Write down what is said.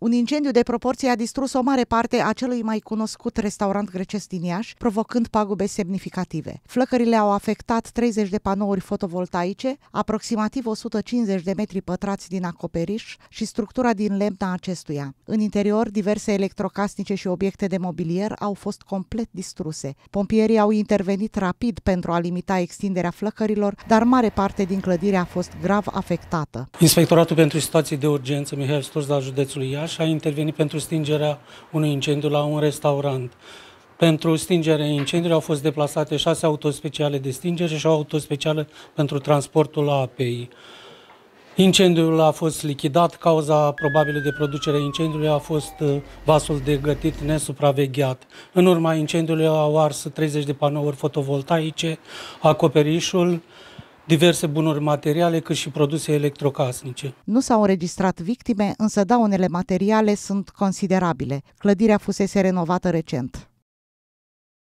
Un incendiu de proporție a distrus o mare parte a celui mai cunoscut restaurant grecesc din Iași, provocând pagube semnificative. Flăcările au afectat 30 de panouri fotovoltaice, aproximativ 150 de metri pătrați din acoperiș și structura din lemna acestuia. În interior, diverse electrocasnice și obiecte de mobilier au fost complet distruse. Pompierii au intervenit rapid pentru a limita extinderea flăcărilor, dar mare parte din clădire a fost grav afectată. Inspectoratul pentru situații de urgență Mihai Sturz la județul Iași și a intervenit pentru stingerea unui incendiu la un restaurant. Pentru stingerea incendiului au fost deplasate șase autospeciale de stingere și o autospecială pentru transportul apei. Incendiul a fost lichidat, cauza probabilă de producere a incendiului a fost uh, vasul de gătit nesupravegheat. În urma incendiului au ars 30 de panouri fotovoltaice, acoperișul, diverse bunuri materiale, cât și produse electrocasnice. Nu s-au înregistrat victime, însă daunele materiale sunt considerabile. Clădirea fusese renovată recent.